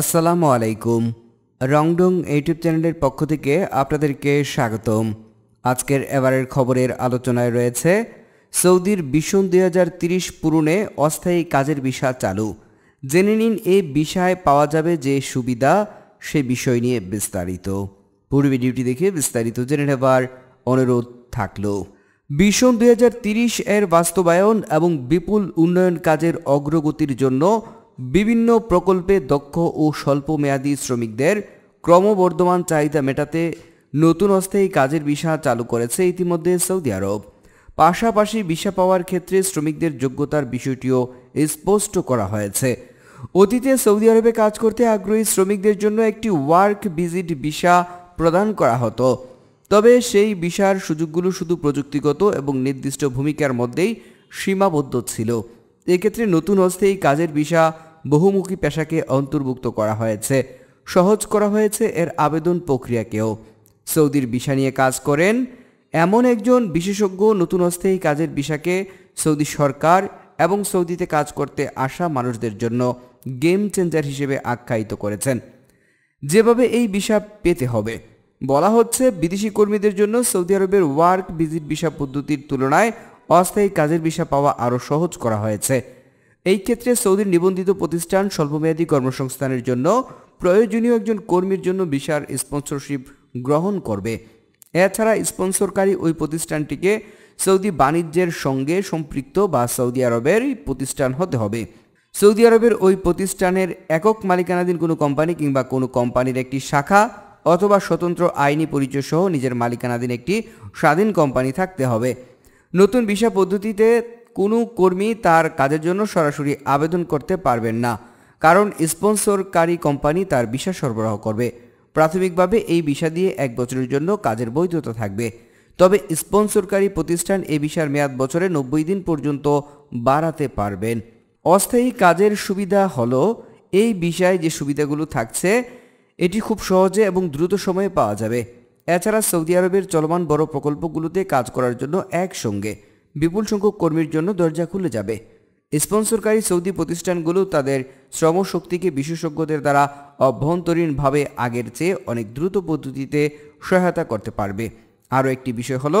আসসালামু আলাইকুম রংডং ইউটিউব চ্যানেলের পক্ষ থেকে আপনাদেরকে স্বাগতম আজকের এবারের খবরের আলোচনায় রয়েছে সৌদির বিশন দুই হাজার তিরিশ পূরণে অস্থায়ী কাজের বিষা চালু জেনে নিন এ বিষয়ে পাওয়া যাবে যে সুবিধা সে বিষয় নিয়ে বিস্তারিত পূর্বে ডিউটি দেখে বিস্তারিত জেনে নেবার অনুরোধ থাকলো বিশন দুই এর বাস্তবায়ন এবং বিপুল উন্নয়ন কাজের অগ্রগতির জন্য বিভিন্ন প্রকল্পে দক্ষ ও স্বল্প মেয়াদী শ্রমিকদের ক্রমবর্ধমান চাহিদা মেটাতে নতুন অস্থায়ী কাজের বিষা চালু করেছে ইতিমধ্যে সৌদি আরব পাশাপাশি বিষা পাওয়ার ক্ষেত্রে শ্রমিকদের যোগ্যতার বিষয়টিও স্পষ্ট করা হয়েছে অতীতে সৌদি আরবে কাজ করতে আগ্রহী শ্রমিকদের জন্য একটি ওয়ার্ক ভিজিট ভিসা প্রদান করা হতো তবে সেই বিষার সুযোগগুলো শুধু প্রযুক্তিগত এবং নির্দিষ্ট ভূমিকার মধ্যেই সীমাবদ্ধ ছিল এক্ষেত্রে নতুন অস্থায়ী কাজের বিষা বহুমুখী পেশাকে অন্তর্ভুক্ত করা হয়েছে সহজ করা হয়েছে এর আবেদন প্রক্রিয়াকেও সৌদির বিষা নিয়ে কাজ করেন এমন একজন বিশেষজ্ঞ নতুন অস্থায়ী কাজের বিষাকে সৌদি সরকার এবং সৌদিতে কাজ করতে আসা মানুষদের জন্য গেম চেঞ্জার হিসেবে আখ্যায়িত করেছেন যেভাবে এই বিষা পেতে হবে বলা হচ্ছে বিদেশি কর্মীদের জন্য সৌদি আরবের ওয়ার্ক ভিজিট বিষা পদ্ধতির তুলনায় অস্থায়ী কাজের ভিসা পাওয়া আরও সহজ করা হয়েছে এই ক্ষেত্রে সৌদির নিবন্ধিত প্রতিষ্ঠান স্বল্পমেয়াদী কর্মসংস্থানের জন্য প্রয়োজনীয় একজন কর্মীর জন্য ভিসার স্পন্সরশিপ গ্রহণ করবে এছাড়া স্পন্সরকারী ওই প্রতিষ্ঠানটিকে সৌদি বাণিজ্যের সঙ্গে সম্পৃক্ত বা সৌদি আরবের প্রতিষ্ঠান হতে হবে সৌদি আরবের ওই প্রতিষ্ঠানের একক মালিকানাধীন কোনো কোম্পানি কিংবা কোনো কোম্পানির একটি শাখা অথবা স্বতন্ত্র আইনি পরিচয় সহ নিজের মালিকানাধীন একটি স্বাধীন কোম্পানি থাকতে হবে নতুন ভিসা পদ্ধতিতে কোনো কর্মী তার কাজের জন্য সরাসরি আবেদন করতে পারবেন না কারণ স্পন্সরকারী কোম্পানি তার ভিসা সরবরাহ করবে প্রাথমিকভাবে এই ভিসা দিয়ে এক বছরের জন্য কাজের বৈধতা থাকবে তবে স্পন্সরকারী প্রতিষ্ঠান এ ভিসার মেয়াদ বছরে নব্বই দিন পর্যন্ত বাড়াতে পারবেন অস্থায়ী কাজের সুবিধা হলো এই বিষয়ে যে সুবিধাগুলো থাকছে এটি খুব সহজে এবং দ্রুত সময়ে পাওয়া যাবে এছাড়া সৌদি আরবের চলমান বড় প্রকল্পগুলোতে কাজ করার জন্য একসঙ্গে বিপুল সংখ্যক কর্মীর জন্য দরজা খুলে যাবে স্পন্সরকারী সৌদি প্রতিষ্ঠানগুলো তাদের শ্রমশক্তিকে বিশেষজ্ঞদের দ্বারা অভ্যন্তরীণভাবে আগের চেয়ে অনেক দ্রুত পদ্ধতিতে সহায়তা করতে পারবে আরও একটি বিষয় হলো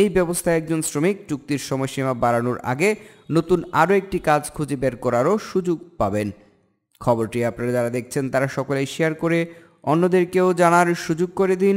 এই ব্যবস্থায় একজন শ্রমিক চুক্তির সময়সীমা বাড়ানোর আগে নতুন আরও একটি কাজ খুঁজে বের করারও সুযোগ পাবেন খবরটি আপনারা যারা দেখছেন তারা সকলেই শেয়ার করে অন্যদেরকেও জানার সুযোগ করে দিন